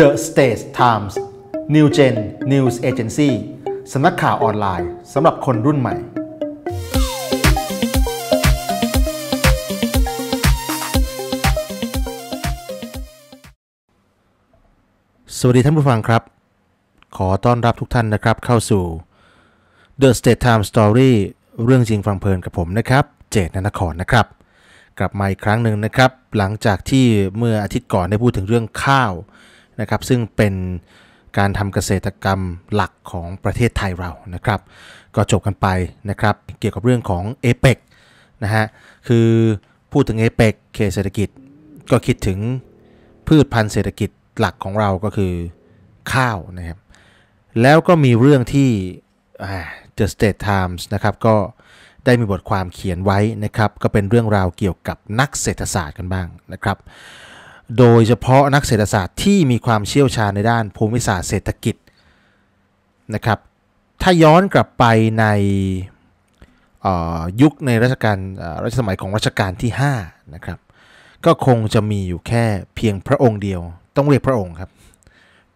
The States Times New Gen News Agency สำนักข่าวออนไลน์สำหรับคนรุ่นใหม่ สวัสดีท่านผู้ฟังครับ ขอต้อนรับทุกท่านนะครับเข้าสู่ The State Time Story เรื่องจริงฟังเพลินกับผมนะครับ เจตนนครนะครับ กลับมาอีกครั้งหนึ่งนะครับ หลังจากที่เมื่ออาทิตย์ก่อนได้พูดถึงเรื่องข้าวนะครับซึ่งเป็นการทำเกษตรกรรมหลักของประเทศไทยเรานะครับก็จบกันไปนะครับเกี่ยวกับเรื่องของ a p e ปนะฮะคือพูดถึง a p e ปเขตเศรษฐกิจ ก็คิดถึงพืชพันธุ์เศรษฐกิจหลักของเราก็คือ ข้าวนะครับ แล้วก็มีเรื่องที่ The State Times นะครับก็ได้มีบทความเขียนไว้นะครับก็เป็นเรื่องราวเกี่ยวกับนักเศรษฐศาสตร์กันบ้างนะครับโดยเฉพาะนักเศรษฐศาสตร์ที่มีความเชี่ยวชาญในด้านภูมิศาสตร์เศรษฐกิจ นะครับ ถ้าย้อนกลับไปในยุคในรัชกาลรัชสมัยของรัชกาลที่5นะครับก็คงจะมีอยู่แค่เพียงพระองค์เดียว ต้องเรียกพระองค์ครับ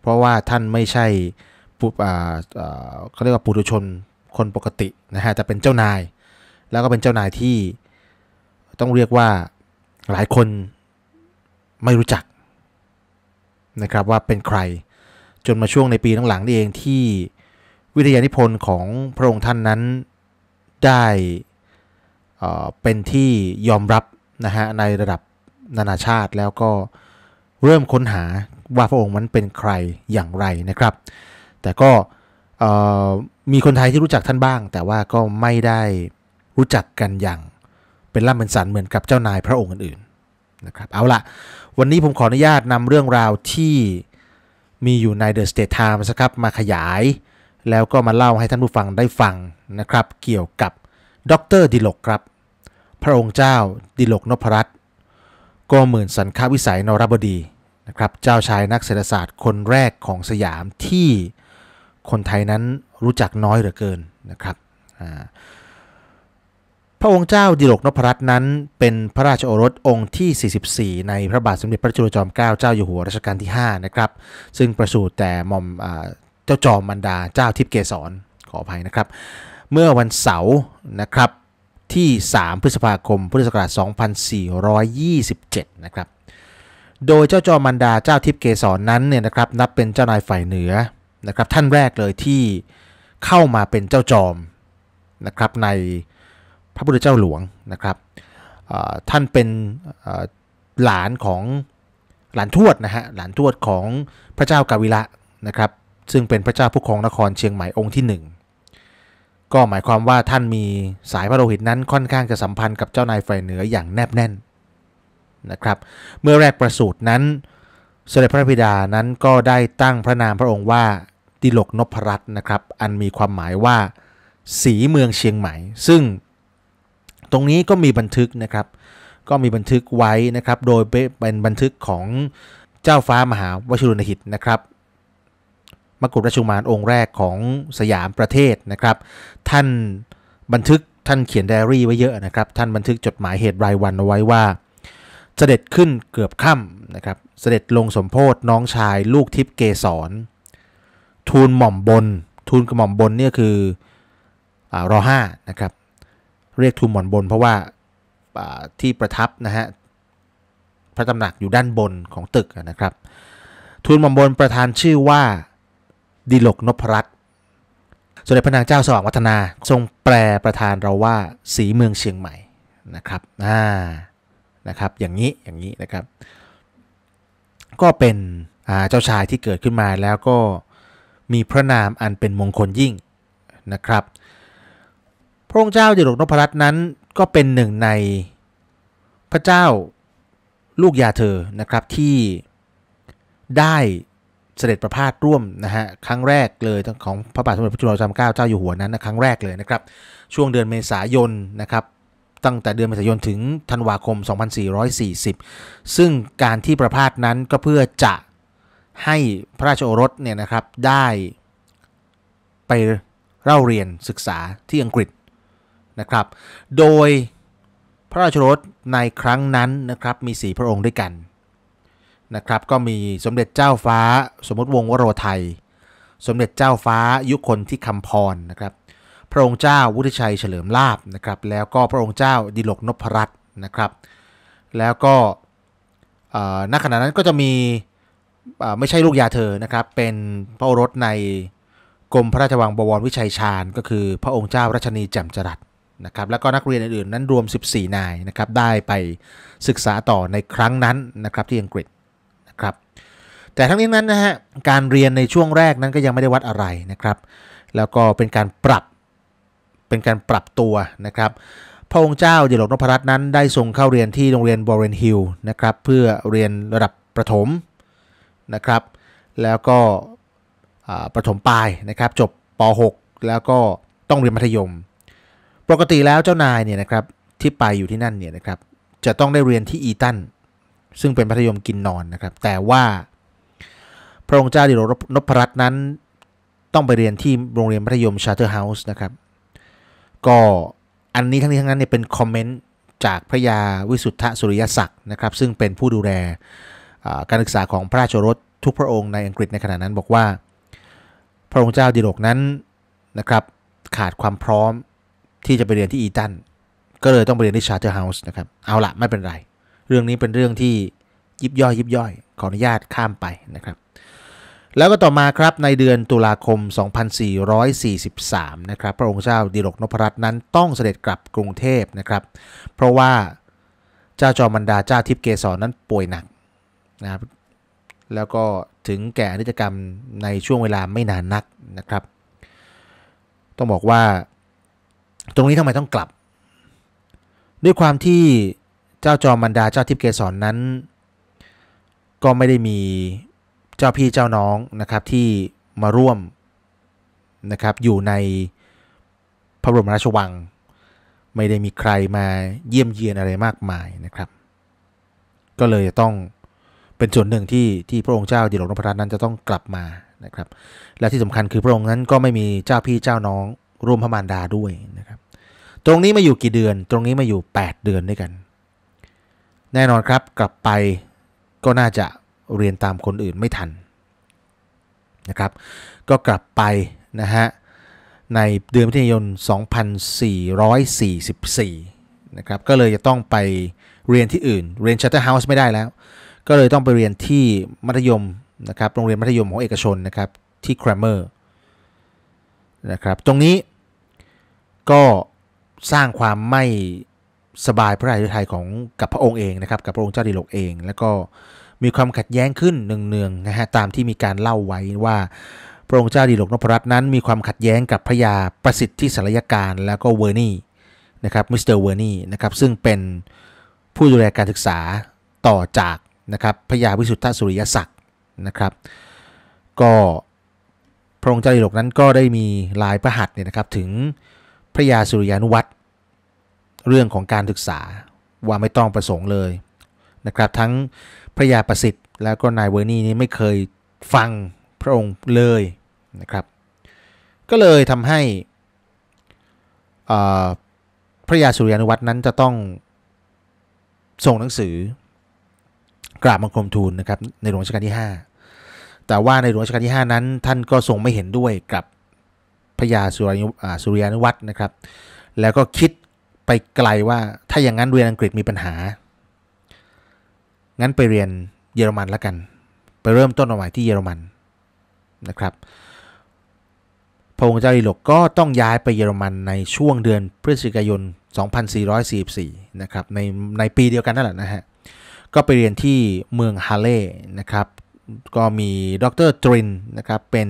เพราะว่าท่านไม่ใช่เขาเรียกว่าปุถุชนคนปกติ นะฮะ แต่เป็นเจ้านาย แล้วก็เป็นเจ้านายที่ต้องเรียกว่าหลายคนไม่รู้จักนะครับว่าเป็นใครจนมาช่วงในปีหลังๆนี่เองที่วิทยานิพนธ์ของพระองค์ท่านนั้นได้เป็นที่ยอมรับนะฮะในระดับนานาชาติแล้วก็เริ่มค้นหาว่าพระองค์มันเป็นใครอย่างไรนะครับ แต่ก็มีคนไทยที่รู้จักท่านบ้าง แต่ว่าก็ไม่ได้รู้จักกันอย่างเป็นล่ำเป็นสันเหมือนกับเจ้านายพระองค์อื่นๆนะครับเอาละวันนี้ผมขออนุญาตนำเรื่องราวที่มีอยู่ใน The State Times ครับ มาขยาย แล้วก็มาเล่าให้ท่านผู้ฟังได้ฟังนะครับ เกี่ยวกับดรดิลกครับ พระองค์เจ้าดิลกนพรัตน์ก็หมื่นสันคาวิสัยนรบดีนะครับเจ้าชายนักเศรษฐศาสตร์คนแรกของสยามที่คนไทยนั้นรู้จักน้อยเหลือเกินนะครับระองค์เจ้าดิโลกนพรัตน์นั้น เป็นพระราชโอรสองค์ที่ 44 ในพระบาทสมเด็จพระจุลจอมเกล้าเจ้าอยู่หัว รัชกาลที่ 5 นะครับ ซึ่งประสูติแต่หม่อมเจ้าจอมมันดาเจ้าทิพเกษรขออภัยนะครับ เมื่อวันเสาร์นะครับที่ 3 พฤษภาคมพุทธศักราช2427 นะครับ โดยเจ้าจอมันดาเจ้าทิพเกษรนนั้นเนี่ยนะครับนับเป็นเจ้านายฝ่ายเหนือนะครับท่านแรกเลยที่เข้ามาเป็นเจ้าจอมนะครับในพระพุทธเจ้าหลวงนะครับท่านเป็นหลานของหลานทวดนะฮะ หลานทวดของพระเจ้ากาวิละนะครับ ซึ่งเป็นพระเจ้าผู้ครองนครเชียงใหม่องค์ที่ 1 ก็หมายความว่าท่านมีสายพระโลหิตนั้นค่อนข้างจะสัมพันธ์กับเจ้านายฝ่ายเหนืออย่างแนบแน่นนะครับ เมื่อแรกประสูตินั้นสเด็จพระบิดานั้นก็ได้ตั้งพระนามพระองค์ว่าติลกนพรัตน์นะครับ อันมีความหมายว่าสีเมืองเชียงใหม่ ซึ่งตรงนี้ก็มีบันทึกนะครับ ก็มีบันทึกไว้นะครับ โดยเป็นบันทึกของเจ้าฟ้ามหาวชิรนณหิตนะครับ มกุฎราชุมารองค์แรกของสยามประเทศนะครับ ท่านบันทึกท่านเขียนไดอารี่ไว้เยอะนะครับ ท่านบันทึกจดหมายเหตุรายวันเอาไว้ว่าเสด็จขึ้นเกือบค่ำนะครับ เสด็จลงสมโพธน้องชายลูกทิพย์เกษรทูลหม่อมบน ทูลกระหม่อมบนเนี่ยคืออรอห้านะครับเรียกทูมหมอนบน เพราะว่าที่ประทับนะฮะพระตำหนักอยู่ด้านบนของตึกนะครับทูลหม่อมบนประธานชื่อว่าดิลกนพรัตน์สมเด็จพระนางเจ้าสว่างวัฒนา ทรงแปลประธานเราว่าสีเมืองเชียงใหม่นะครับอ่านะครับอย่างนี้อย่างนี้นะครับ ก็เป็นเจ้าชายที่เกิดขึ้นมาแล้วก็มีพระนามอันเป็นมงคลยิ่งนะครับระองค์เจ้าดิโกนพรัตน์นั้น ก็เป็นหนึ่งในพระเจ้าลูกยาเธอนะครับ ที่ได้เสด็จประพาสร่วมนะฮะครั้งแรกเลยของพระบาทสมเด็จพระจุลจอมเกล้าเจ้าอยู่หัวนั้นนะครั้งแรกเลยนะครับช่วงเดือนเมษายนนะครับตั้งแต่เดือนเมษายนถึงธันวาคม 2440 ซึ่งการที่ประพาสนั้นก็เพื่อจะให้พระราชโอรสเนี่ยนะครับได้ไปเล่าเรียนศึกษาที่อังกฤษนะครับ โดยพระราชรถในครั้งนั้นนะครับมีสีพระองค์ด้วยกันนะครับก็มีสมเด็จเจ้าฟ้าสมมติวงวโรไทยสมเด็จเจ้าฟ้ายุคนที่คำพรนะครับพระองค์เจ้าวุฒิชัยเฉลิมลาบนะครับแล้วก็พระองค์เจ้าดิลกนพรัตน์นะครับแล้วก็ณขณะนั้นก็จะมีไม่ใช่ลูกยาเธอนะครับ เป็นพระโอรสในกรมพระราชวังบวรวิชัยชาญ ก็คือพระองค์เจ้ารัชนีแจ่มจรัสนะครับแล้วก็นักเรียนอื่นๆนั้นรวม 14 นายนะครับได้ไปศึกษาต่อในครั้งนั้นนะครับที่อังกฤษนะครับแต่ทั้งนี้นั้นนะฮะการเรียนในช่วงแรกนั้นก็ยังไม่ได้วัดอะไรนะครับ แล้วก็เป็นการปรับเป็นการปรับตัวนะครับพระองค์เจ้าเดลกนพรัตน์นั้นได้ส่งเข้าเรียนที่โรงเรียนบอร์เรนฮิลนะครับเพื่อเรียนระดับประถมนะครับแล้วก็ประถมปลายนะครับจบป .6 แล้วก็ต้องเรียนมัธยมปกติแล้วเจ้านายเนี่ยนะครับที่ไปอยู่ที่นั่นเนี่ยนะครับจะต้องได้เรียนที่อีตันซึ่งเป็นมัธยมกินนอนนะครับแต่ว่า พระองค์เจ้า ดิโรนพรัตน์นั้น ต้องไปเรียนที่โรงเรียนมัธยมชาเตอร์เฮาส์นะครับก็อันนี้ทั้งนี้ทั้งนั้นเนี่ยเป็นคอมเมนต์ จากพระยาวิสุทธสุริยศักดิ์นะครับซึ่งเป็นผู้ดูแลการศึกษาของพระราชรสทุกพระองค์ในอังกฤษในขณะนั้นบอกว่า พระองค์เจ้าดิโรกนั้นนะครับขาดความพร้อมที่จะไปเรียนที่อีตันก็เลยต้องไปเรียนที่ชาร์เตอร์เฮาส์นะครับเอาละไม่เป็นไร เรื่องนี้เป็นเรื่องที่ยิบย่อย ยิบย่อย ขออนุญาตข้ามไปนะครับ แล้วก็ต่อมาครับในเดือนตุลาคม 2443นะครับพระองค์เจ้า ดิลกนพรัตน์นั้น ต้องเสด็จกลับกรุงเทพนะครับ เพราะว่าเจ้าจอมันดาเจ้าทิพเกศรนั้นป่วยหนักนะครับแล้วก็ถึงแก่อนิจกรรมในช่วงเวลาไม่นานนักนะครับ ต้องบอกว่าตรงนี้ทำไมต้องกลับ ด้วยความที่เจ้าจอมบรรดาเจ้าทิพเกศรนนั้น ก็ไม่ได้มีเจ้าพี่เจ้าน้องนะครับที่มาร่วมนะครับอยู่ในพระบรมราชวัง ไม่ได้มีใครมาเยี่ยมเยียนอะไรมากมายนะครับ ก็เลยจะต้องเป็นส่วนหนึ่งที่ที่พระองค์เจ้าดิโลกนพรัตน์นั้น จะต้องกลับมานะครับ และที่สำคัญคือพระองค์นั้นก็ไม่มีเจ้าพี่เจ้าน้องรวมพมานดาด้วยนะครับตรงนี้มาอยู่กี่เดือนตรงนี้มาอยู่ 8 เดือนด้วยกัน แน่นอนครับกลับไปก็น่าจะเรียนตามคนอื่นไม่ทันนะครับก็กลับไปนะฮะในเดือนมิถุนายน2444นะครับก็เลยจะต้องไปเรียนที่อื่นเรียนชัตเตอร์เฮาส์ไม่ได้แล้ว ก็เลยต้องไปเรียนที่มัธยมนะครับโรงเรียนมัธยมของเอกชนนะครับที่แครเมอร์นะครับ ตรงนี้ก็สร้างความไม่สบายพระราชทัยของกับพระองค์เองนะครับ กับพระองค์เจ้าดิโลกเอง แล้วก็มีความขัดแย้งขึ้นเนืองๆนะฮะ ตามที่มีการเล่าไว้ว่าพระองค์เจ้าดิโลกนพรัตน์นั้นมีความขัดแย้งกับพระยาประสิทธิ์ที่สารยการแล้วก็เวอร์นี่นะครับ มิสเตอร์เวอร์นี่นะครับ ซึ่งเป็นผู้ดูแลการศึกษาต่อจากนะครับ พระยาวิสุทธสุริยศักดิ์นะครับ ก็พระองค์เจ้าดิลกนั้นก็ได้มีลายประหัตเนี่ยนะครับถึงพระยาสุริยานุวัตรเรื่องของการศึกษา ว่าไม่ต้องประสงค์เลยนะครับทั้งพระยาประสิทธิ์ แล้วก็นายเวอร์นี่นี้ไม่เคยฟังพระองค์เลยนะครับก็เลยทำให้พระยาสุริยานุวัตรนั้นจะต้องส่งหนังสือกราบบังคมทูลนะครับในหลวงชกาลที่ 5แต่ว่าในหลวงรัชกาลที่ 5 นั้น ท่านก็ทรงไม่เห็นด้วยกับพระยาสุริยสุริยานุวัตรนะครับ แล้วก็คิดไปไกลว่าถ้าอย่างนั้นเรียนอังกฤษมีปัญหา งั้นไปเรียนเยอรมันละกัน ไปเริ่มต้นใหม่ที่เยอรมันนะครับพระองค์เจ้าอิหลกก็ต้องย้ายไปเยอรมัน ในช่วงเดือนพฤศจิกายน 2444นะครับในในปีเดียวกันนั่นแหละนะฮะก็ไปเรียนที่เมืองฮาเล่นะครับก็มีดรตรินนะครับ เป็น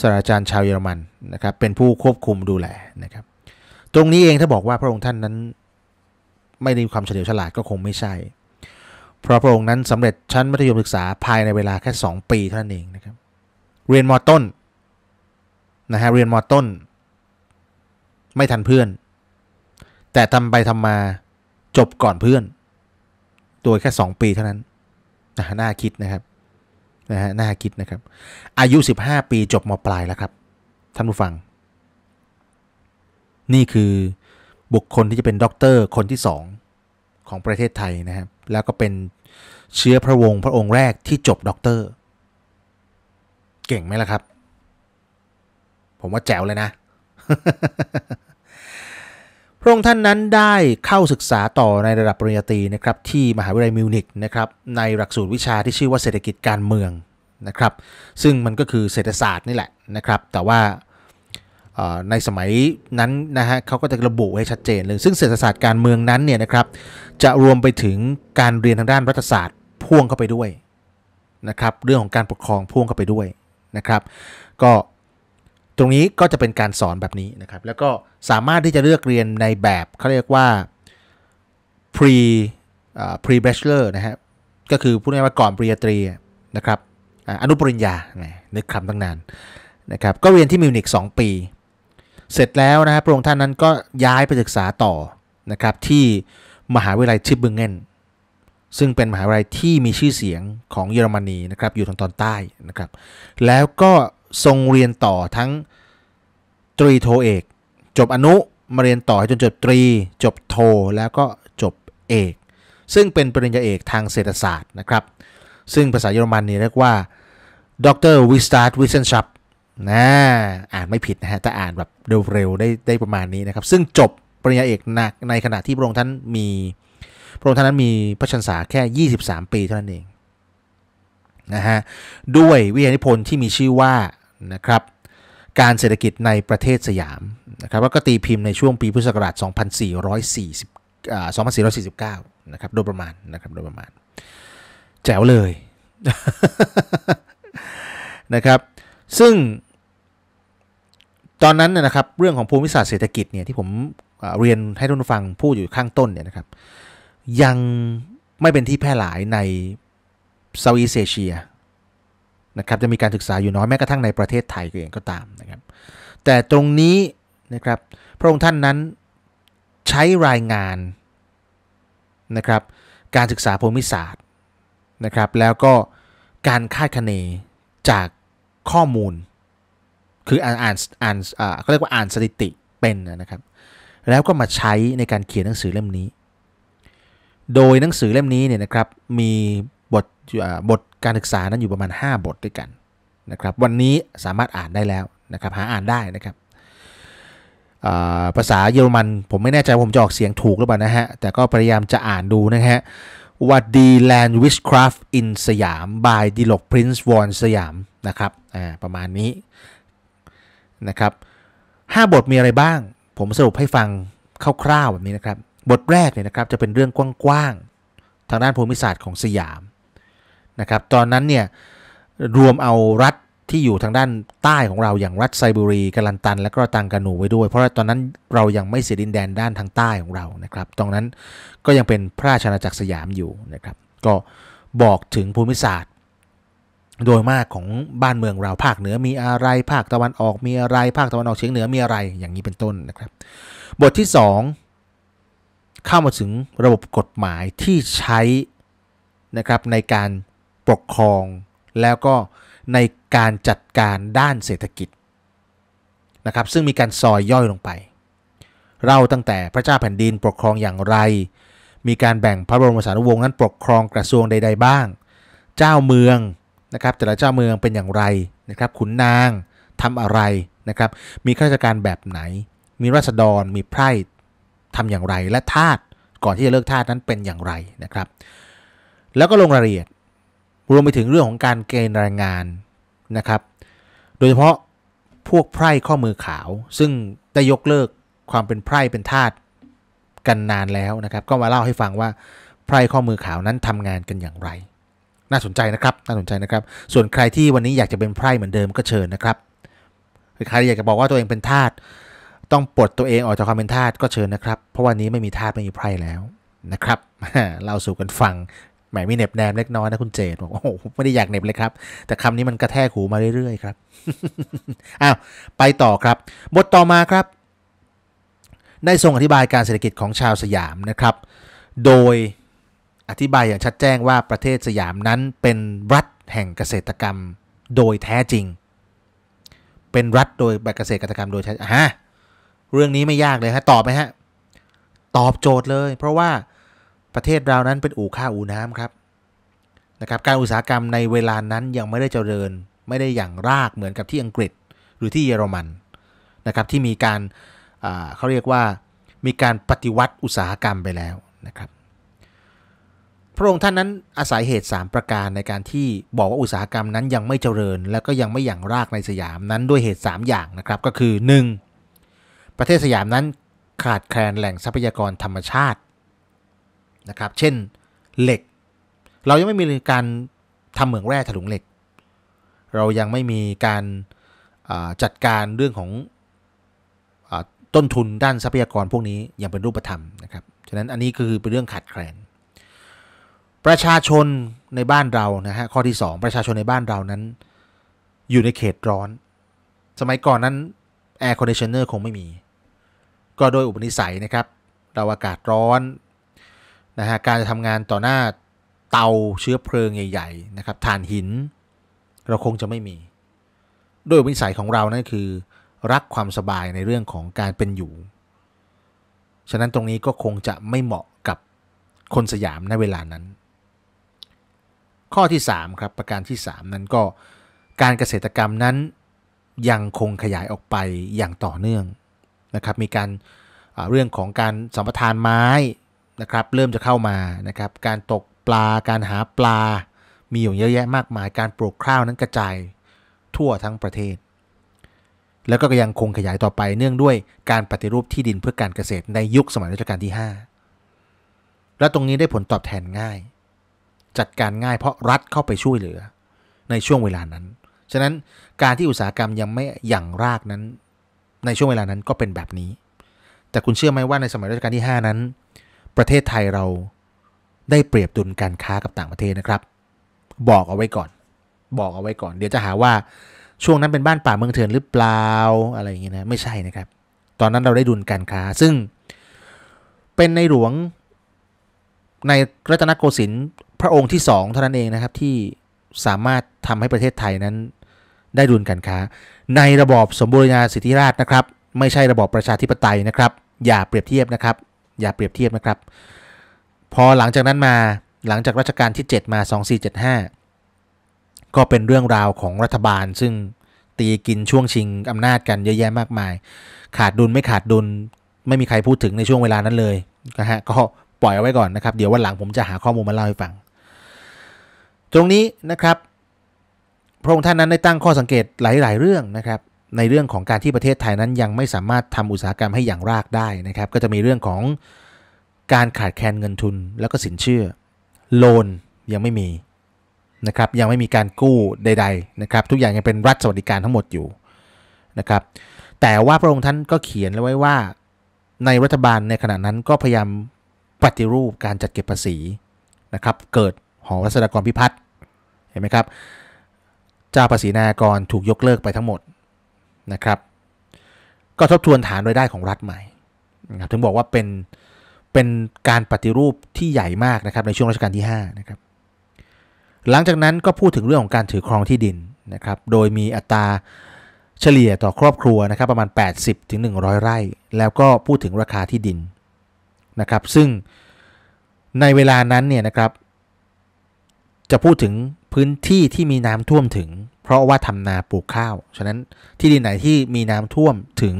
ศาสตราจารย์ชาวเยอรมันนะครับ เป็นผู้ควบคุมดูแลนะครับ ตรงนี้เองถ้าบอกว่าพระองค์ท่านนั้น ไม่ได้มีความเฉลียวฉลาดก็คงไม่ใช่ เพราะพระองค์นั้นสำเร็จชั้นมัธยมศึกษาภายในเวลาแค่ 2 ปีเท่านั้นเองนะครับ เรียนมอต้นนะฮะเรียนมอต้น ไม่ทันเพื่อน แต่ทำไปทำมาจบก่อนเพื่อนโดยแค่ 2 ปีเท่านั้นน่าคิดนะครับนะฮะน่าคิดนะครับ อายุ 15 ปีจบมปลายแล้วครับ ท่านผู้ฟัง นี่คือบุคคลที่จะเป็น ด็อกเตอร์ คนที่ 2 ของประเทศไทยนะครับ แล้วก็เป็นเชื้อพระวงศ์พระองค์แรกที่จบ ด็อกเตอร์ เก่งไหมล่ะครับ ผมว่าแจ๋วเลยนะระองค์ท่านนั้นได้เข้าศึกษาต่อในระดับปริญญาตรีนะครับที่มหาวิทยาลัยมิวนิกนะครับในหลักสูตรวิชาที่ชื่อว่าเศรษฐกิจการเมืองนะครับ ซึ่งมันก็คือเศรษฐศาสตร์นี่แหละนะครับแต่ว่าในสมัยนั้นนะฮะเขาก็จะระบุให้ชัดเจนเลยซึ่งเศรษฐศาสตร์การเมืองนั้นเนี่ยนะครับจะรวมไปถึงการเรียนทางด้านรัฐศาสตร์พ่วงเข้าไปด้วยนะครับเรื่องของการปกครองพ่วงเข้าไปด้วยนะครับก็ตรงนี้ก็จะเป็นการสอนแบบนี้นะครับ แล้วก็สามารถที่จะเลือกเรียนในแบบเขาเรียกว่า pre pre bachelor นะฮะก็คือพูดง่ายว่าก่อนปริญญาตรีนะครับอนุปริญญานึกคำตั้งนานนะครับก็เรียนที่มิวนิก2ปี เสร็จแล้วนะับพระองค์ท่านนั้นก็ย้ายไปศึกษาต่อ นะครับ ที่มหาวิทยาลัยชิบบึงเงนซึ่งเป็นมหาวิทยาลัยที่มีชื่อเสียงของเยอรมนีนะครับ อยู่ทางตอนใต้นะครับ แล้วก็ทรงเรียนต่อทั้งตรีโทเอก จบอนุมาเรียนต่อจนจบตรีจบโทแล้วก็จบเอก ซึ่งเป็นปริญญาเอกทางเศรษฐศาสตร์นะครับ ซึ่งภาษาเยอรมันนี่เรียกว่าด็ออกเตร์วิสตาร์ดวิสเซนชัปนะอ่านไม่ผิดนะฮะแต่อ่านแบบเร็วๆได้ได้ประมาณนี้นะครับ ซึ่งจบปริญญาเอกหนักในขณะที่พระองค์ท่านมีพระองค์ท่านนั้นมีพระชนษาแค่ 23 ปีเท่านั้นเองนะฮะด้วยวิทยานิพนธ์ที่มีชื่อว่านะครับการเศรษฐกิจในประเทศสยามนะครับแล้วก็ตีพิมพ์ในช่วงปีพุทธศักราช2440 2449 นะครับโดยประมาณนะครับโดยประมาณ แจ๋วเลยนะครับซึ่งตอนนั้นนะครับเรื่องของภูมิศาสตร์เศรษฐกิจเนี่ยที่ผมเรียนให้ท่านฟังพูดอยู่ข้างต้นเนี่ยนะครับยังไม่เป็นที่แพร่หลายในเซาท์อีเซเชียนะครับจะมีการศึกษาอยู่น้อยแม้กระทั่งในประเทศไทยเองก็ตามนะครับแต่ตรงนี้นะครับพระองค์ท่านนั้นใช้รายงานนะครับการศึกษาภูมิศาสตร์นะครับแล้วก็การคาดคะเนจากข้อมูลคืออ่านอ่านอ่านเขาเรียกว่าอ่านสถิติเป็นนะครับแล้วก็มาใช้ในการเขียนหนังสือเล่มนี้ โดยหนังสือเล่มนี้เนี่ยนะครับมีบทการศึกษานั้นอยู่ประมาณ 5 บทด้วยกันนะครับ วันนี้สามารถอ่านได้แล้วนะครับหาอ่านได้นะครับภาษาเยอรมันผมไม่แน่ใจผมจะออกเสียงถูกหรือเปล่านะฮะ แต่ก็พยายามจะอ่านดูนะฮะวัดดีแลนด์วิชคราฟอินสยามบายดิลกพรินซ์วอนสยามนะครับประมาณนี้ นะครับห้าบทมีอะไรบ้าง ผมสรุปให้ฟังคร่าวๆแบบนี้นะครับ บทแรกเนี่ยนะครับจะเป็นเรื่องกว้างๆทางด้านภูมิศาสตร์ของสยามนะครับตอนนั้นเนี่ย รวมเอารัฐที่อยู่ทางด้านใต้ของเรา อย่างรัฐไซบูรีกัลันตัน และก็ตังกานูไว้ด้วย เพราะตอนนั้นเรายังไม่เสียดินแดนด้านทางใต้ของเรานะครับตรงนั้นก็ยังเป็นพระราชอาณาจักรสยามอยู่นะครับก็บอกถึงภูมิศาสตร์ โดยมากของบ้านเมืองเราภาคเหนือมีอะไรภาคตะวันออกมีอะไร ภาคตะวันออกเฉียงเหนือมีอะไรอย่างนี้เป็นต้นนะครับบทที่ 2 เข้ามาถึงระบบกฎหมายที่ใช้นะครับในการปกครองแล้วก็ในการจัดการด้านเศรษฐกิจนะครับซึ่งมีการซอยย่อยลงไป เราตั้งแต่พระเจ้าแผ่นดินปกครองอย่างไร มีการแบ่งพระบรมสารีวงศ์นั้นปกครองกระทรวงใดๆบ้าง เจ้าเมืองนะครับแต่ละเจ้าเมืองเป็นอย่างไรนะครับขุนนางทำอะไรนะครับมีข้าราชการแบบไหน มีราษฎรมีไพร่ทำอย่างไรและทาสก่อนที่จะเลิกทาสนั้นเป็นอย่างไรนะครับ แล้วก็ลงรายละเอียดรวมไปถึงเรื่องของการเกณฑ์แรงงานนะครับ โดยเฉพาะพวกไพร่ข้อมือขาวซึ่งได้ยกเลิกความเป็นไพร่เป็นทาสกันนานแล้วนะครับ ก็มาเล่าให้ฟังว่าไพร่ข้อมือขาวนั้นทำงานกันอย่างไร น่าสนใจนะครับน่าสนใจนะครับ ส่วนใครที่วันนี้อยากจะเป็นไพร่เหมือนเดิมก็เชิญนะครับ ใครอยากจะบอกว่าตัวเองเป็นทาสต้องปลดตัวเองออกจากความเป็นทาสก็เชิญนะครับ เพราะวันนี้ไม่มีทาสไม่มีไพร่แล้วนะครับเล่าสู่กันฟังม มีเน็บแนมเล็กน้อยนะ คุณเจดบอกโอ้โหไม่ได้อยากเน็บเลยครับ แต่คำนี้มันกระแทกหู มาเรื่อย ๆ ครับ อ้าว ไปต่อครับ บท ต่อมาครับได้ทรงอธิบายการเศรษฐกิจของชาวสยามนะครับ โดยอธิบายอย่างชัดแจ้งว่าประเทศสยามนั้นเป็นรัฐ แห่งเกษตรกรรม โดยแท้จริง เป็นรัฐโดยแบบเกษตรกรรมโดยแท้ฮะเรื่องนี้ไม่ยากเลยฮะตอบไหมฮะตอบโจทย์เลย เพราะว่าประเทศเรานั้นเป็นอู่ข้าอู่น้ำครับนะครับ การอุตสาหกรรมในเวลานั้นยังไม่ได้เจริญไม่ได้อย่างรากเหมือนกับที่อังกฤษหรือที่เยอรมันนะครับที่มีการเขาเรียกว่ามีการปฏิวัติอุตสาหกรรมไปแล้วนะครับพระองค์ท่านนั้นอาศัยเหตุ 3 ประการในการที่บอกว่าอุตสาหกรรมนั้นยังไม่เจริญ แล้วก็ยังไม่อย่างรากในสยามนั้นด้วยเหตุ 3 อย่างนะครับก็คือ 1. ประเทศสยามนั้นขาดแคลนแหล่งทรัพยากรธรรมชาตินะครับ เช่นเหล็ก เรายังไม่มีการทำเหมืองแร่ถลุงเหล็ก เรายังไม่มีการจัดการเรื่องของต้นทุนด้านทรัพยากรพวกนี้อย่างเป็นรูปธรรมนะครับ ฉะนั้นอันนี้คือเป็นเรื่องขาดแคลน ประชาชนในบ้านเรานะฮะ ข้อที่ 2 ประชาชนในบ้านเรานั้น อยู่ในเขตร้อน สมัยก่อนนั้นแอร์คอนดิชเนอร์คงไม่มี ก็โดยอุปนิสัยนะครับเราอากาศร้อนนะฮะการจะทำงานต่อหน้าเตาเชื้อเพลิงใหญ่ๆนะครับถ่านหิน เราคงจะไม่มี ด้วยวิสัยของเรานั่นคือ รักความสบายในเรื่องของการเป็นอยู่ ฉะนั้นตรงนี้ก็คงจะไม่เหมาะกับคนสยามในเวลานั้น ข้อที่3ครับประการที่3 นั้นก็การเกษตรกรรมนั้นยังคงขยายออกไปอย่างต่อเนื่องนะครับมีการเรื่องของการสัมปทานไม้นะครับ เริ่มจะเข้ามานะครับ การตกปลาการหาปลา มีอยู่เยอะแยะมากมาย การปลูกข้าวนั้นกระจายทั่วทั้งประเทศ แล้วก็ยังคงขยายต่อไปเนื่องด้วยการปฏิรูปที่ดินเพื่อการเกษตรในยุคสมัยรัชกาลที่ 5 และตรงนี้ได้ผลตอบแทนง่าย จัดการง่ายเพราะรัฐเข้าไปช่วยเหลือในช่วงเวลานั้นฉะนั้นการที่อุตสาหกรรมยังไม่อย่างรากนั้น ในช่วงเวลานั้นก็เป็นแบบนี้ แต่คุณเชื่อไหมว่าในสมัยรัชกาลที่ 5 นั้นประเทศไทยเราได้เปรียบดุลการค้ากับต่างประเทศนะครับ บอกเอาไว้ก่อน บอกเอาไว้ก่อน เดี๋ยวจะหาว่าช่วงนั้นเป็นบ้านป่าเมืองเถื่อนหรือเปล่าอะไรอย่างเงี้ยนะไม่ใช่นะครับ ตอนนั้นเราได้ดุลการค้า ซึ่งเป็นในหลวงในรัตนโกสินทร์พระองค์ที่สองเท่านั้นเองนะครับ ที่สามารถทำให้ประเทศไทยนั้น ได้ดุลการค้า ในระบอบสมบูรณาสิทธิราชนะครับ ไม่ใช่ระบอบประชาธิปไตยนะครับ อย่าเปรียบเทียบนะครับอย่าเปรียบเทียบนะครับ พอหลังจากนั้นมาหลังจากรัชกาลที่ 7 มา 2475 ก็เป็นเรื่องราวของรัฐบาล ซึ่งตีกินช่วงชิงอำนาจกันเยอะแยะมากมาย ขาดดุลไม่ขาดดุลไม่มีใครพูดถึงในช่วงเวลานั้นเลยนะฮะก็ปล่อยเอาไว้ก่อนนะครับ เดี๋ยววันหลังผมจะหาข้อมูลมาเล่าให้ฟัง ตรงนี้นะครับพระองค์ท่านนั้นได้ตั้งข้อสังเกตหลายๆ เรื่องนะครับในเรื่องของการที่ประเทศไทยนั้นยังไม่สามารถทำอุตสาหกรรมให้อย่างรากได้นะครับ ก็จะมีเรื่องของการขาดแคลนเงินทุนแล้วก็สินเชื่อโลนยังไม่มีนะครับ ยังไม่มีการกู้ใดๆนะครับทุกอย่างยังเป็นรัฐสวัสดิการทั้งหมดอยู่ นะครับแต่ว่าพระองค์ท่านก็เขียนไว้ว่าในรัฐบาลในขณะนั้นก็พยายามปฏิรูปการจัดเก็บภาษีนะครับเกิดหอรัศดรกรพิพัฒน์เห็นไหมครับเจ้าภาษีนากรถูกยกเลิกไปทั้งหมดนะครับก็ทบทวนฐานรายได้ของรัฐใหม่นะครับถึงบอกว่าเป็นเป็นการปฏิรูปที่ใหญ่มากนะครับในช่วงรัชกาลที่5นะครับหลังจากนั้นก็พูดถึงเรื่องของการถือครองที่ดินนะครับโดยมีอัตราเฉลี่ยต่อครอบครัวนะครับประมาณ 80-100ถึง100 ไร่แล้วก็พูดถึงราคาที่ดินนะครับซึ่งในเวลานั้นเนี่ยนะครับจะพูดถึงพื้นที่ที่มีน้ำท่วมถึงเพราะว่าทำนาปลูกข้าว ฉะนั้นที่ดินไหนที่มีน้ำท่วมถึง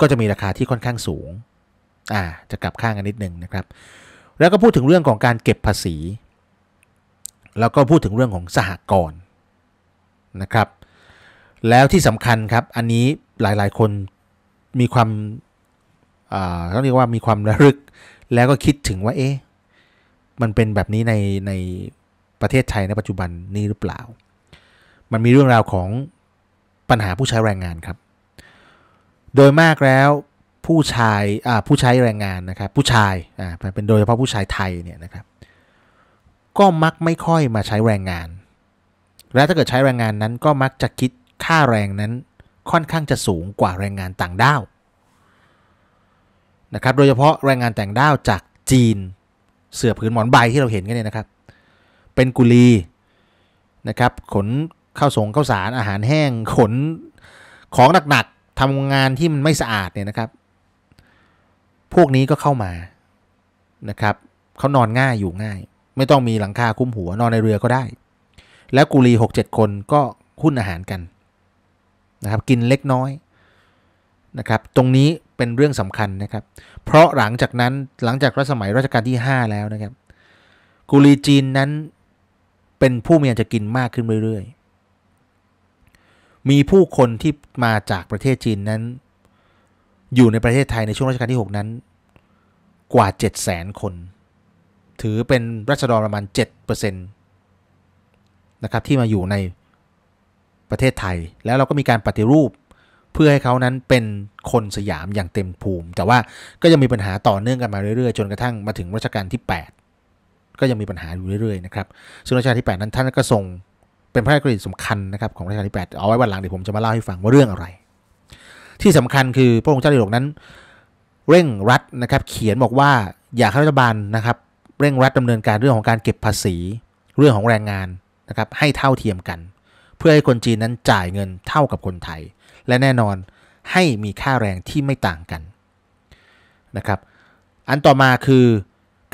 ก็จะมีราคาที่ค่อนข้างสูง อ่า จะกลับข้างกันนิดนึงนะครับ แล้วก็พูดถึงเรื่องของการเก็บภาษี แล้วก็พูดถึงเรื่องของสหกรณ์นะครับ แล้วที่สำคัญครับ อันนี้หลาย ๆ คนมีความอ่างเรียกว่ามีความระลึก แล้วก็คิดถึงว่าเอ๊ะ มันเป็นแบบนี้ ในในประเทศไทยในปัจจุบันนี้หรือเปล่ามันมีเรื่องราวของปัญหาผู้ใช้แรงงานครับ โดยมากแล้วผู้ชายผู้ใช้แรงงานนะครับผู้ชายเป็นโดยเฉพาะผู้ชายไทยเนี่ยนะครับก็มักไม่ค่อยมาใช้แรงงาน และถ้าเกิดใช้แรงงานนั้นก็มักจะคิดค่าแรงนั้นค่อนข้างจะสูงกว่าแรงงานต่างด้าว นะครับโดยเฉพาะแรงงานต่างด้าวจากจีน เสือผืนหมอนใบที่เราเห็นกันเนี่ยนะครับ เป็นกุลีนะครับขนข้าวสงข้าวสารอาหารแห้งขนของหนักๆทำงานที่มันไม่สะอาดเนี่ยนะครับ พวกนี้ก็เข้ามานะครับเขานอนง่ายอยู่ง่าย ไม่ต้องมีหลังคาคุ้มหัวนอนในเรือก็ได้ แล้วกุลีหกเจ็ดคนก็หุ้นอาหารกันนะครับกินเล็กน้อยนะครับตรงนี้เป็นเรื่องสำคัญนะครับ เพราะหลังจากนั้นหลังจากรัชสมัยรัชกาลที่ 5 แล้วนะครับกุลีจีนนั้นเป็นผู้มีอันจะกินมากขึ้นเรื่อยๆมีผู้คนที่มาจากประเทศจีนนั้น อยู่ในประเทศไทยในช่วงรัชกาลที่ 6 นั้น กว่า 7 0 0 0 0 0 คน ถือเป็นรัชดรประมาณ7%นะครับที่มาอยู่ในประเทศไทยแล้วเราก็มีการปฏิรูปเพื่อให้เขานั้นเป็นคนสยามอย่างเต็มภูมิ แต่ว่าก็ยังมีปัญหาต่อเนื่องกันมาเรื่อยๆ จนกระทั่งมาถึงรัชกาลที่ 8 ก็ยังมีปัญหาอยู่เรื่อยๆนะครับซึ่งรัชกาลที่ 8 นั้นท่านก็ทรงเป็นพระราชกรณีสำคัญนะครับของรัชกาลที่8เอาไว้วันหลังเดี๋ยวผมจะมาเล่าให้ฟังว่าเรื่องอะไรที่สำคัญคือพระองค์เจ้าดิโลกนั้น เร่งรัดนะครับเขียนบอกว่าอยากให้รัฐบาลนะครับ เร่งรัดดำเนินการเรื่องของการเก็บภาษีเรื่องของแรงงาน นะครับ ให้เท่าเทียมกัน เพื่อให้คนจีนนั้นจ่ายเงินเท่ากับคนไทย และแน่นอนให้มีค่าแรงที่ไม่ต่างกันนะครับ อันต่อมาคือ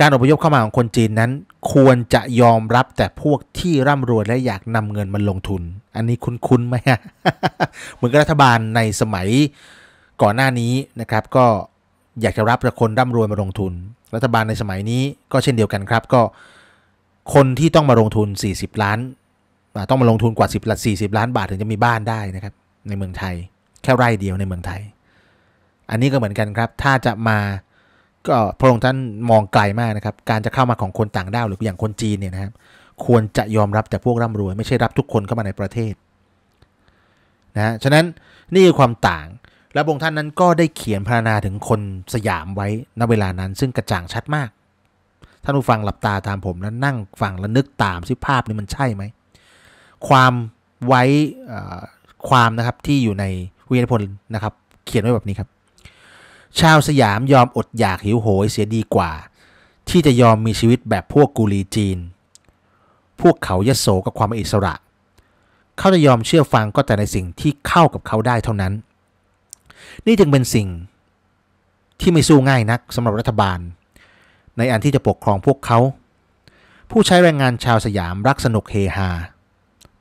การอพยพเข้ามาของคนจีนนั้น ควรจะยอมรับแต่พวกที่ร่ำรวยและอยากนำเงินมาลงทุน อันนี้คุ้นนไหมฮะเหมือนรัฐบาลในสมัยก่อนหน้านี้นะครับ ก็อยากจะรับแต่คนร่ำรวยมาลงทุน รัฐบาลในสมัยนี้ ก็เช่นเดียวกันครับก็คนที่ต้องมาลงทุน 40 ล้าน ต้องมาลงทุนกว่า10ล้าน40 ล้านบาทถึงจะมีบ้านได้นะครับ ในเมืองไทย แค่ไร่เดียวในเมืองไทย อันนี้ก็เหมือนกันครับ ถ้าจะมาก็พระองค์ท่านมองไกลมากนะครับการจะเข้ามาของคนต่างด้าวหรืออย่างคนจีนเนี่ยนะครับควรจะยอมรับแต่พวกร่ำรวยไม่ใช่รับทุกคนเข้ามาในประเทศนะฮะฉะนั้นนี่คือความต่างและพระองค์ท่านนั้นก็ได้เขียนพรรณนาถึงคนสยามไว้ณเวลานั้น ซึ่งกระจ่างชัดมากท่านผู้ฟังหลับตาตามผมแล้วนั่งฟังแล้วนึกตามสิภาพนี้มันใช่ไหมความไว้ความนะครับที่อยู่ในวิทยาพลนะครับเขียนไว้แบบนี้ครับชาวสยามยอมอดอยากหิวโหยเสียดีกว่า ที่จะยอมมีชีวิตแบบพวกกุลีจีน พวกเขายโสกับความอิสระ เขาจะยอมเชื่อฟังก็แต่ในสิ่งที่เข้ากับเขาได้เท่านั้น นี่จึงเป็นสิ่งที่ไม่สู้ง่ายนักสำหรับรัฐบาล ในอันที่จะปกครองพวกเขา ผู้ใช้แรงงานชาวสยามรักสนุกเฮฮา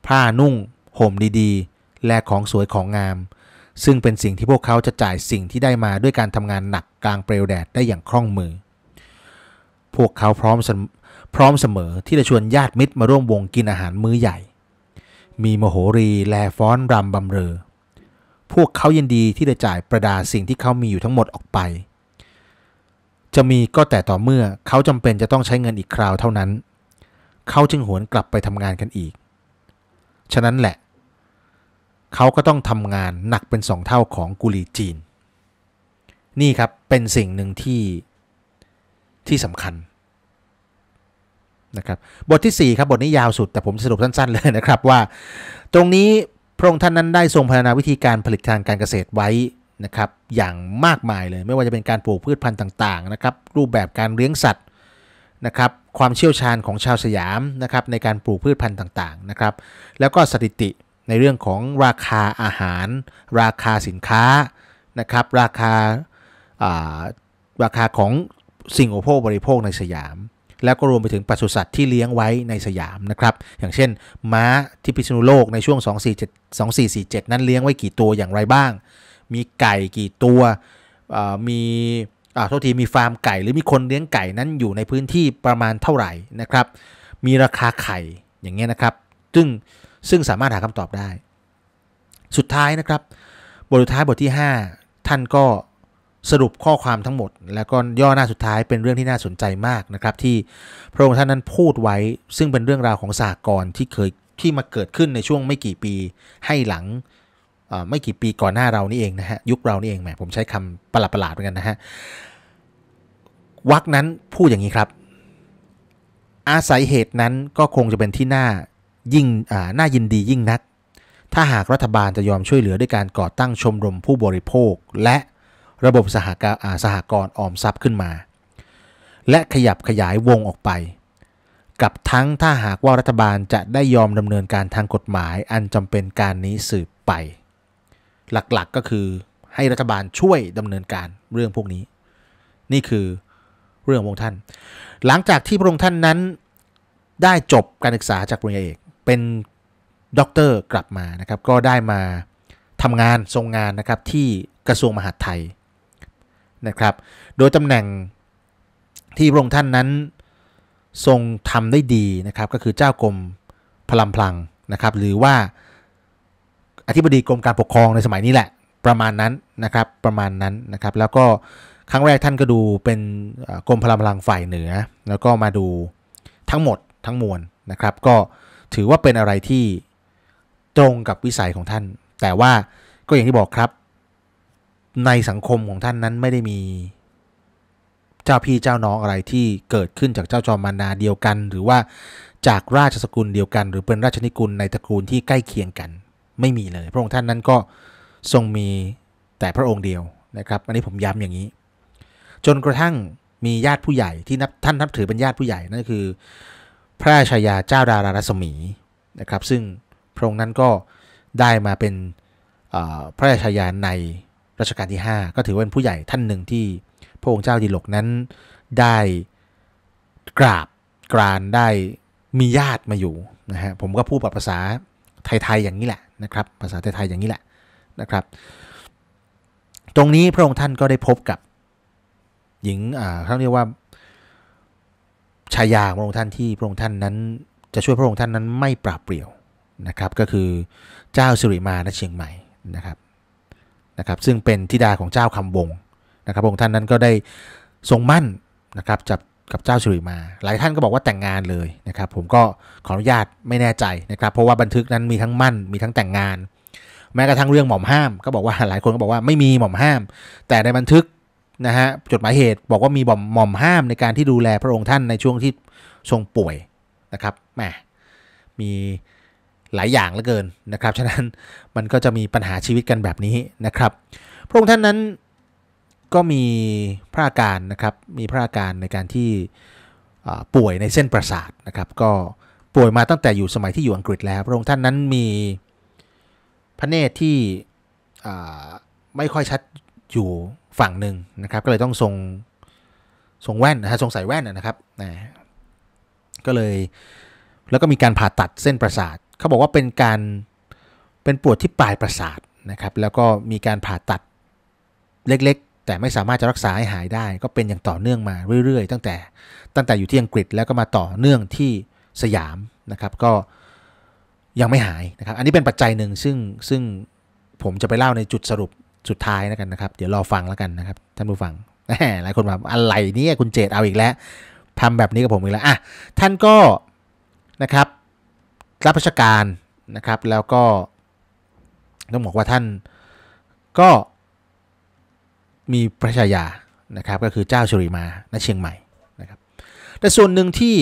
ผ้านุ่งห่มดีๆ และของสวยของงามซึ่งเป็นสิ่งที่พวกเขาจะจ่ายสิ่งที่ได้มาด้วยการทำงานหนักกลางเปลวแดดได้อย่างคล่องมือ พวกเขาพร้อมพร้อมเสมอที่จะชวนญาติมิตรมาร่วมวงกินอาหารมื้อใหญ่ มีมโหรี แลฟ้อนรำบำเรอ พวกเขายินดีที่จะจ่ายประดาสิ่งที่เขามีอยู่ทั้งหมดออกไป จะมีก็แต่ต่อเมื่อเขาจำเป็นจะต้องใช้เงินอีกคราวเท่านั้น เขาจึงหวนกลับไปทำงานกันอีก ฉะนั้นแหละเขาก็ต้องทำงานหนักเป็นสองเท่าของกุลีจีน นี่ครับ เป็นสิ่งหนึ่งที่ที่สำคัญนะครับบทที่4ครับบทนี้ยาวสุดแต่ผมสรุปสั้นๆเลยนะครับว่า ตรงนี้ พระองค์ท่านนั้นได้ทรงพัฒนาวิธีการผลิตทางการเกษตรไว้นะครับอย่างมากมายเลยไม่ว่าจะเป็นการปลูกพืชพันธุ์ต่างๆนะครับรูปแบบการเลี้ยงสัตว์นะครับความเชี่ยวชาญของชาวสยามนะครับในการปลูกพืชพันธุ์ต่างๆนะครับแล้วก็สถิติในเรื่องของราคาอาหาร ราคาสินค้านะครับราคาราคาของสิ่งอุปโภคบริโภคในสยาม แล้วก็รวมไปถึงปศุสัตว์ที่เลี้ยงไว้ในสยามนะครับ อย่างเช่นม้าที่พิษณุโลกในช่วง2447 2447 นั้นเลี้ยงไว้กี่ตัวอย่างไรบ้าง มีไก่กี่ตัวมีอ่าโทษทีมีฟาร์มไก่ หรือมีคนเลี้ยงไก่นั้นอยู่ในพื้นที่ประมาณเท่าไหร่นะครับ มีราคาไข่อย่างเงี้ยนะครับ ซึ่งซึ่งสามารถหาคำตอบได้ สุดท้ายนะครับบทสุดท้ายบทที่ 5 ท่านก็สรุปข้อความทั้งหมด แล้วก็ย่อหน้าสุดท้าย เป็นเรื่องที่น่าสนใจมากนะครับ ที่พระองค์ท่านนั้นพูดไว้ ซึ่งเป็นเรื่องราวของสหกรณ์ที่เคยที่มาเกิดขึ้นในช่วง ไม่กี่ปีให้หลัง ไม่กี่ปีก่อนหน้าเรานี่ เองนะฮะยุคเรานี่เองแหมผมใช้คำประหลาดๆเหมือนกันนะฮะวักนั้นพูดอย่างนี้ครับ อาศัยเหตุนั้นก็คงจะเป็นที่น่ายิ่งน่ายินดียิ่งนักถ้าหากรัฐบาลจะยอมช่วยเหลือด้วยการก่อตั้งชมรมผู้บริโภค และระบบสหกาหกรณ์ออมทรัพย์ขึ้นมา และขยับขยายวงออกไป กับทั้งถ้าหากว่ารัฐบาลจะได้ยอมดำเนินการทางกฎหมายอันจำเป็นการนี้สืบไป หลักๆกก็คือให้รัฐบาลช่วยดำเนินการเรื่องพวกนี้ นี่คือเรื่องของท่าน หลังจากที่พระองค์ท่านนั้นได้จบการศึกษาจากปริญญาเอกเป็นด็อกเตอร์ กลับมานะครับ ก็ได้มาทำงานทรงงานนะครับที่กระทรวงมหาดไทยนะครับ โดยตำแหน่งที่พระองค์ท่านนั้นทรงทำได้ดีนะครับก็คือเจ้า กรมพลัมพลังนะครับ หรือว่าอธิบดีกรมการปกครองในสมัยนี้แหละประมาณนั้นนะครับประมาณนั้นนะครับ แล้วก็ครั้งแรกท่านก็ดูเป็นกรมพลัมพลังฝ่ายเหนือ แล้วก็มาดูทั้งหมดทั้งมวลนะครับก็ถือว่าเป็นอะไรที่ตรงกับวิสัยของท่าน แต่ว่าก็อย่างที่บอกครับในสังคมของท่านนั้นไม่ได้มีเจ้าพี่เจ้าน้องอะไรที่เกิดขึ้นจากเจ้าจอมมานาเดียวกัน หรือว่าจากราชสกุลเดียวกัน หรือเป็นราชนิกุลในตระกูลที่ใกล้เคียงกัน ไม่มีเลย พระองค์ท่านนั้นก็ทรงมีแต่พระองค์เดียวนะครับอันนี้ผมย้ำอย่างนี้ จนกระทั่งมีญาติผู้ใหญ่ ที่นับท่านนับถือเป็นญาติผู้ใหญ่นั่นคือพระชายาเจ้าดารารัศมีนะครับซึ่งพระองค์นั้นก็ได้มาเป็นพระชายาในรัชกาลที่ 5 ก็ถือว่าเป็นผู้ใหญ่ท่านหนึ่งที่พระองค์เจ้าดิลกนั้นได้กราบกรานได้มีญาติมาอยู่นะฮะผมก็พูดแบบภาษาไทยๆอย่างนี้แหละนะครับ ภาษาไทยๆอย่างนี้แหละนะครับ ตรงนี้พระองค์ท่านก็ได้พบกับหญิงเขาเรียกว่าชายาพระองค์ท่านที่พระองค์ท่านนั้น จะช่วยพระองค์ท่านนั้นไม่ปราบเปรี่ยวนะครับก็คือเจ้าสิริมาณเชียงใหม่นะครับนะครับซึ่งเป็นธิดาของเจ้าคำวงนะครับพระองค์ท่านนั้นก็ได้ทรงมั่นนะครับจับกับเจ้าสิริมาหลายท่านก็บอกว่าแต่งงานเลยนะครับผมก็ขออนุญาตไม่แน่ใจนะครับ เพราะว่าบันทึกนั้นมีทั้งมั่นมีทั้งแต่งงาน แม้กระทั่งเรื่องหม่อมห้ามก็บอกว่าหลายคนก็บอกว่าไม่มีหม่อมห้าม แต่ในบันทึกนะฮะ จดหมายเหตุบอกว่ามีบ่อมหม่อมห้ามในการที่ดูแลพระองค์ท่านในช่วงที่ทรงป่วยนะครับ แหม มีหลายอย่างเหลือเกินนะครับ ฉะนั้น มันก็จะมีปัญหาชีวิตกันแบบนี้นะครับ พระองค์ท่านนั้นก็มีพระอาการนะครับ มีพระอาการในการที่ป่วยในเส้นประสาทนะครับ ก็ป่วยมาตั้งแต่อยู่สมัยที่อยู่อังกฤษแล้ว พระองค์ท่านนั้นมีพระเนตรที่ไม่ค่อยชัดอยู่ฝั่งหนึ่งนะครับ ก็เลยต้องทรงทรงแว่นนะฮะทรงใส่แว่นนะครับนะก็เลยแล้วก็มีการผ่าตัดเส้นประสาทเขาบอกว่าเป็นการเป็นปวดที่ปลายประสาทนะครับแล้วก็มีการผ่าตัดเล็กๆ แต่ไม่สามารถจะรักษาให้หายได้ ก็เป็นอย่างต่อเนื่องมาเรื่อยๆ ตั้งแต่ตั้งแต่อยู่ที่อังกฤษแล้วก็มาต่อเนื่องที่สยามนะครับก็ยังไม่หายนะครับอันนี้เป็นปัจจัยหนึ่งซึ่งซึ่งผมจะไปเล่าในจุดสรุปสุดท้ายแล้วกันนะครับ เดี๋ยวรอฟังแล้วกันนะครับ ท่านผู้ฟังหลายคนแบบอะไรนี่คุณเจตเอาอีกแล้วทำแบบนี้กับผมอีกแล้ว อ่ะท่านก็นะครับรับราชการนะครับแล้วก็ต้องบอกว่าท่านก็มีพระชายานะครับ ก็คือเจ้าชริมาณเชียงใหม่นะครับ แต่ส่วนหนึ่งที่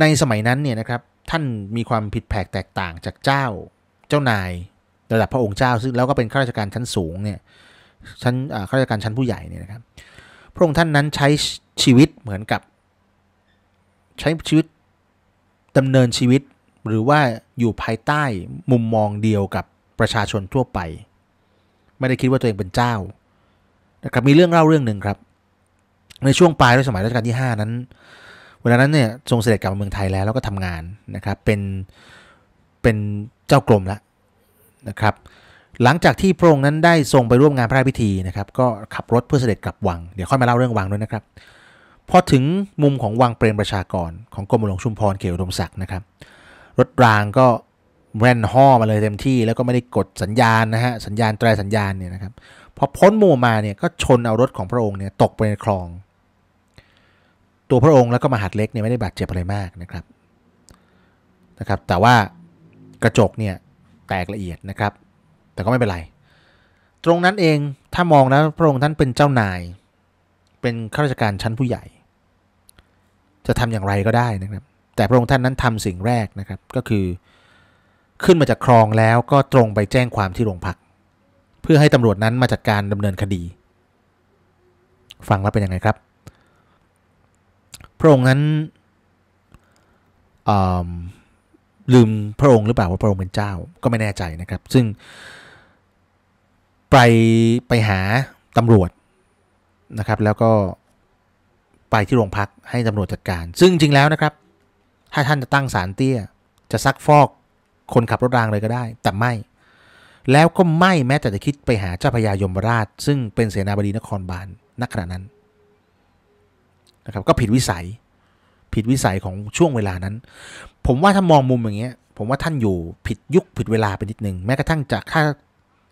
ในสมัยนั้นเนี่ยนะครับท่านมีความผิดแผกแตกต่างจากเจ้าเจ้านายระดับพระองค์เจ้าซึ่งแล้วก็เป็นข้าราชการชั้นสูงเนี่ยชั้นข้าราชการชั้นผู้ใหญ่เนี่ยนะครับ พระองค์ท่านนั้นใช้ชีวิตเหมือนกับ ใช้ชีวิตดำเนินชีวิต หรือว่าอยู่ภายใต้มุมมองเดียวกับประชาชนทั่วไป ไม่ได้คิดว่าตัวเองเป็นเจ้านะครับมีเรื่องเล่าเรื่องหนึ่งครับ ในช่วงปลายรัชสมัยรัชกาลที่ 5 นั้น เวลานั้นเนี่ยทรงเสด็จกลับมาเมืองไทยแล้วแล้วก็ทำงานนะครับเป็นเป็นเจ้ากรมแล้วนะครับหลังจากที่พระองค์นั้นได้ทรงไปร่วมงานพระราชพิธีนะครับก็ขับรถเพื่อเสด็จกลับวังเดี๋ยวค่อยมาเล่าเรื่องวังด้วยนะครับ พอถึงมุมของวังเปรมประชากรของกรมหลวงชุมพรเขตอุดมศักดิ์นะครับรถรางก็แร่นห่อมาเลยเต็มที่แล้วก็ไม่ได้กดสัญญาณนะฮะสัญญาณแตรสัญญาณเนี่ยนะครับพอพ้นมุมมาเนี่ยก็ชนเอารถของพระองค์เนี่ยตกไปในคลอง ตัวพระองค์แล้วก็มหาดเล็กเนี่ยไม่ได้บาดเจ็บอะไรมากนะครับนะครับแต่ว่ากระจกเนี่ยแตกละเอียดนะครับแต่ก็ไม่เป็นไร ตรงนั้นเองถ้ามองแล้ว พระองค์ท่านเป็นเจ้านาย เป็นข้าราชการชั้นผู้ใหญ่ จะทำอย่างไรก็ได้นะครับ แต่พระองค์ท่านนั้นทำสิ่งแรกนะครับ ก็คือขึ้นมาจากครองแล้วก็ตรงไปแจ้งความที่โรงพัก เพื่อให้ตำรวจนั้นมาจัดการดำเนินคดี ฟังแล้วเป็นยังไงครับพระองค์นั้นลืมพระองค์หรือเปล่าว่าพระองค์เป็นเจ้าก็ไม่แน่ใจนะครับ ซึ่ง ไปไปหาตำรวจนะครับ แล้วก็ไปที่โรงพักให้ตำรวจจัดการ ซึ่งจริงแล้วนะครับถ้าท่านจะตั้งสารเตี้ย จะซักฟอกคนขับรถรางเลยก็ได้ แต่ไม่แล้วก็ไม่แม้แต่จะคิดไปหาเจ้าพญายมราช ซึ่งเป็นเสนาบดีนครบาลนักขณะนั้นนะครับ ก็ผิดวิสัยผิดวิสัยของช่วงเวลานั้น ผมว่าถ้ามองมุมอย่างเงี้ย ผมว่าท่านอยู่ผิดยุคผิดเวลาไปนิดนึง แม้กระทั่งจากถ้า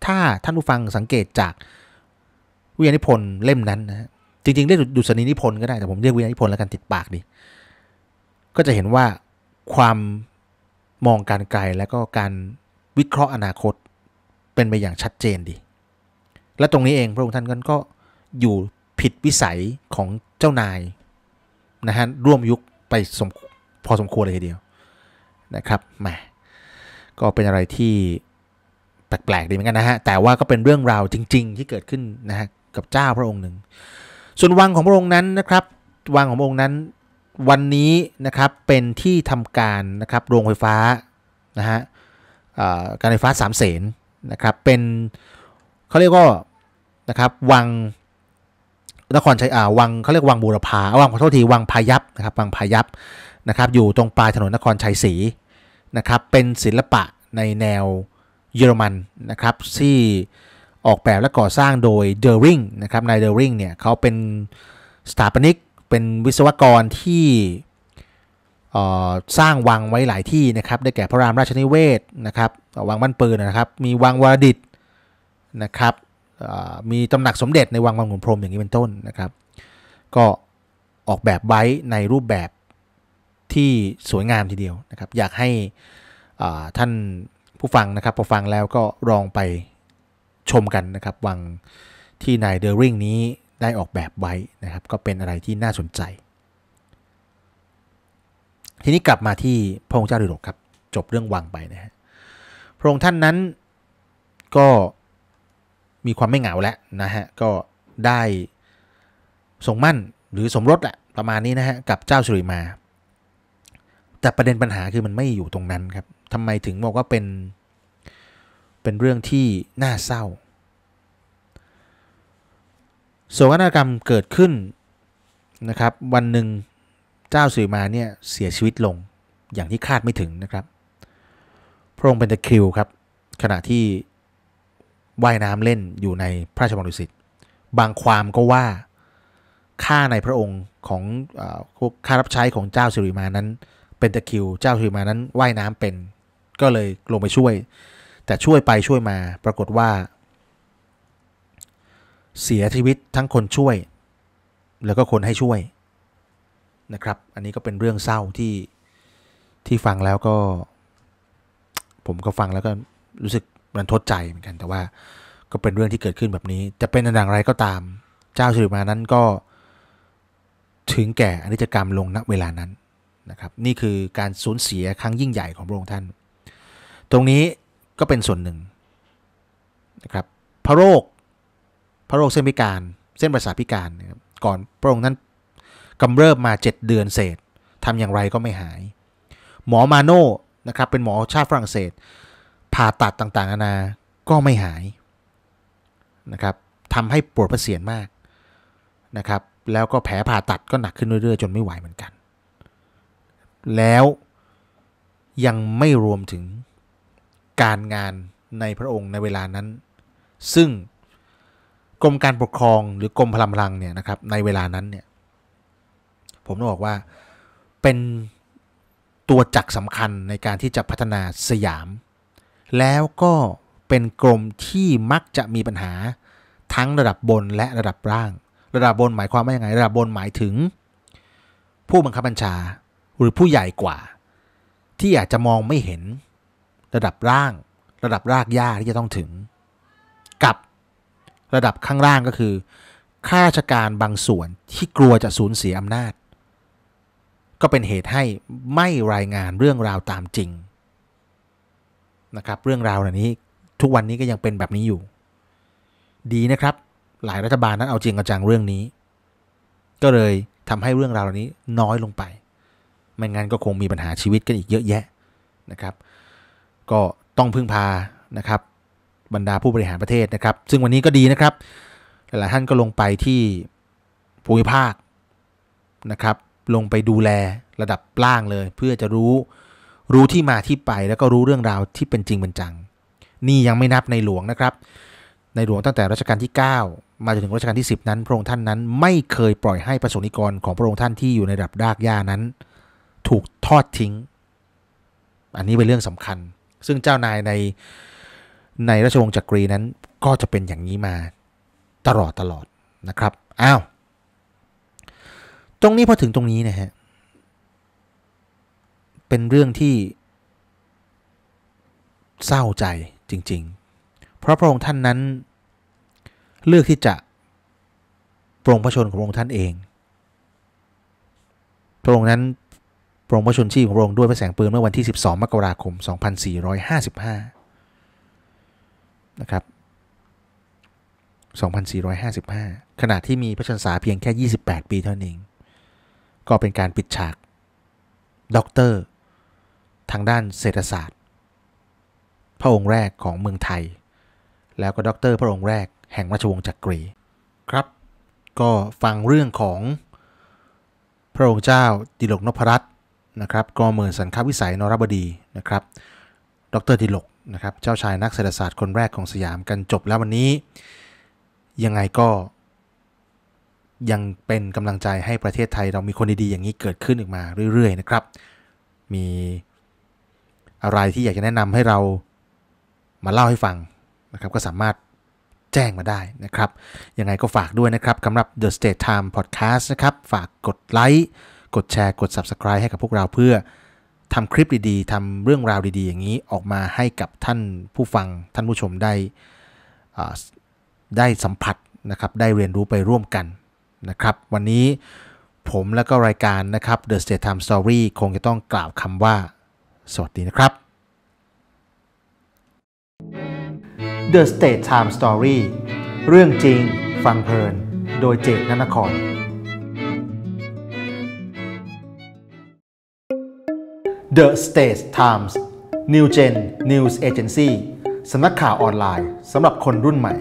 ถ้าท่านผู้ฟังสังเกตจากวิญญาณิพนธ์เล่มนั้นนะจริงๆเรียกดุษณีนิพนธ์ก็ได้ แต่ผมเรียกวิญญาณิพนธ์แล้วกันติดปากดิ ก็จะเห็นว่าความมองการไกลและก็การวิเคราะห์อนาคตเป็นไปอย่างชัดเจนดี และตรงนี้เองพระองค์ท่านก็อยู่ผิดวิสัยของเจ้านายนะฮะร่วมยุคไปสมพอสมควรเลยทีเดียวนะครับแหมก็เป็นอะไรที่ แปลกๆดีเหมือนกันนะฮะ แต่ว่าก็เป็นเรื่องราวจริง ๆ ที่เกิดขึ้นนะฮะกับเจ้าพระองค์หนึ่ง ส่วนวังของพระองค์นั้นนะครับ วังของพระองค์นั้น วันนี้นะครับ เป็นที่ทำการ นะครับโรงไฟฟ้านะฮะการไฟฟ้าสามเสนนะครับเป็นเขาเรียกว่านะครับ วังนครชัยอ่าวังเขาเรียกวังบูรพาวังขอโทษทีวังพายัพนะครับวังพายัพนะครับ อยู่ตรงปลายถนนนครชัยศรีนะครับ เป็นศิลปะในแนวเยอรมันนะครับที่ออกแบบและก่อสร้างโดยเดอริงนะครับนายเดอริงเนี่ยเขาเป็นสถาปนิก เป็นวิศวกรที่สร้างวังไว้หลายที่นะครับ ได้แก่พระรามราชนิเวศนะครับ วังบ้านปืนนะครับ มีวังวรดิตนะครับมีตำหนักสมเด็จในวังบางขุนพรมอย่างนี้เป็นต้นนะครับ ก็ออกแบบไว้ ในรูปแบบที่สวยงามทีเดียวนะครับ อยากให้ท่านผู้ฟังนะครับพอฟังแล้วก็ลองไปชมกันนะครับวังที่นายเดอริงนี้ได้ออกแบบไว้นะครับ ก็เป็นอะไรที่น่าสนใจ ทีนี้กลับมาที่พระองค์เจ้าดุลกครับจบเรื่องวังไปนะฮะพระองค์ท่านนั้นก็มีความไม่เหงาแล้วนะฮะก็ได้สมงมั่นหรือสมรสแหละประมาณนี้นะฮะ กับเจ้าสุริมาแต่ประเด็นปัญหาคือมันไม่อยู่ตรงนั้นครับทำไมถึงบอกว่าเป็นเป็นเรื่องที่น่าเศร้าโศกนาฏกรรมเกิดขึ้นนะครับวันหนึ่งเจ้าสุริมาเนี่ยเสียชีวิตลงอย่างที่คาดไม่ถึงนะครับ พระองค์เป็นตะคริวครับ ขณะที่ว่ายน้ำเล่นอยู่ในพระราชวังดุสิตบางความก็ว่าข้าในพระองค์ของข้ารับใช้ของเจ้าสิริมานั้น เป็นตะคิว เจ้าสิริมานั้นว่ายน้ำเป็นก็เลยลงไปช่วย แต่ช่วยไปช่วยมา ปรากฏว่า เสียชีวิตทั้งคนช่วย แล้วก็คนให้ช่วยนะครับ อันนี้ก็เป็นเรื่องเศร้าที่ที่ฟังแล้วก็ ผมก็ฟังแล้วก็รู้สึกมันทดใจเหมือนกัน แต่ว่าก็เป็นเรื่องที่เกิดขึ้นแบบนี้ จะเป็นอย่างไรก็ตามเจ้าสิริมานั้นก็ถึงแก่อนิจกรรมลงณเวลานั้นนะครับนี่คือการสูญเสียครั้งยิ่งใหญ่ของพระองค์ท่าน ตรงนี้ก็เป็นส่วนหนึ่งนะครับพระโรค พระโรคเส้นพิการเส้นประสาทพิการนะครับก่อนพระองค์นั้นกำเริบมา7เดือนเศษทำอย่างไรก็ไม่หาย หมอมาโน่นะครับเป็นหมอชาติฝรั่งเศสผ่าตัดต่างๆนานา ก็ไม่หายนะครับทำให้ปวดประเสียนมากนะครับแล้วก็แผลผ่าตัดก็หนักขึ้นเรื่อยๆ จนไม่ไหวเหมือนกัน แล้วยังไม่รวมถึงการงานในพระองค์ในเวลานั้น ซึ่งกรมการปกครองหรือกรมพลังพลังเนี่ยนะครับในเวลานั้นเนี่ยผมต้องบอกว่าเป็นตัวจักสำคัญในการที่จะพัฒนาสยามแล้วก็เป็นกรมที่มักจะมีปัญหาทั้งระดับบนและระดับล่าง ระดับบนหมายความว่ายังไงระดับบนหมายถึง ผู้บังคับบัญชา หรือผู้ใหญ่กว่า ที่อาจจะมองไม่เห็น ระดับล่าง ระดับรากหญ้าที่จะต้องถึง กับระดับข้างล่างก็คือข้าราชการบางส่วนที่กลัวจะสูญเสียอำนาจ ก็เป็นเหตุให้ไม่รายงานเรื่องราวตามจริงนะครับเรื่องราวเหล่านี้ทุกวันนี้ก็ยังเป็นแบบนี้อยู่ ดีนะครับ หลายรัฐบาลนั้นเอาจริงเอาจังเรื่องนี้ ก็เลยทำให้เรื่องราวเหล่านี้น้อยลงไปไม่งั้นก็คงมีปัญหาชีวิตกันอีกเยอะแยะนะครับ ก็ต้องพึ่งพานะครับ บรรดาผู้บริหารประเทศนะครับ ซึ่งวันนี้ก็ดีนะครับ หลายท่านก็ลงไปที่ภูมิภาคนะครับ ลงไปดูแลระดับล่างเลยเพื่อจะรู้รู้ที่มาที่ไปแล้วก็รู้เรื่องราวที่เป็นจริงเป็นจัง นี่ยังไม่นับในหลวงนะครับ ในหลวงตั้งแต่รัชกาลที่ 9 มาจนถึงรัชกาลที่ 10 นั้นพระองค์ท่านนั้นไม่เคยปล่อยให้ประสงนิกรของพระองค์ท่านที่อยู่ในระดับรากหญ้านั้น ถูกทอดทิ้ง อันนี้เป็นเรื่องสำคัญ ซึ่งเจ้านายในในราชวงศ์จักรีนั้นก็จะเป็นอย่างนี้มาตลอดตลอดนะครับอ้าวตรงนี้พอถึงตรงนี้นะฮะเป็นเรื่องที่เศร้าใจจริงๆ เพราะพระองค์ท่านนั้น เลือกที่จะปรงพระชนของพระองค์ท่านเอง พระองค์นั้นปรงพระชนชีพของพระองค์ด้วยพระแสงปืน เมื่อวันที่ 12 มกราคม 2455 นะครับ 2455ขณะที่มีพระชนษาเพียงแค่ 28 ปีเท่านั้นเองก็เป็นการปิดฉากด็อกเตอร์ทางด้านเศรษฐศาสตร์ พระองค์แรกของเมืองไทย แล้วก็ด็อกเตอร์พระองค์แรกแห่งราชวงศ์จักกรีครับ ก็ฟังเรื่องของพระองค์เจ้าดิลกนพรัตน์นะครับกอเมินสันคาวิสัยนรบดีนะครับ ดรดิลกนะครับเจ้าชายนักเศรษฐศาสตร์คนแรกของสยามกันจบแล้ววันนี้ยังไงก็ยังเป็นกำลังใจให้ประเทศไทยเรามีคนดีๆอย่างนี้เกิดขึ้นอีกมาเรื่อย ๆนะครับ มีอะไรที่อยากจะแนะนำให้เรามาเล่าให้ฟังนะครับก็สามารถแจ้งมาได้นะครับ ยังไงก็ฝากด้วยนะครับสำหรับ The State Time Podcast นะครับ ฝากกดไลค์กดแชร์กด Subscribe ให้กับพวกเราเพื่อทำคลิปดีๆทำเรื่องราวดี ๆ อย่างนี้ออกมาให้กับท่านผู้ฟัง ท่านผู้ชมได้ได้สัมผัสนะครับได้เรียนรู้ไปร่วมกันนะครับ วันนี้ผมและก็รายการนะครับ The State Time Story คงจะต้องกล่าวคำว่าสวัสดีนะครับ The State Time Story เรื่องจริงฟังเพลิน โดยเจตนนคร The State Times New Gen News Agency สำนักข่าวออนไลน์สำหรับคนรุ่นใหม่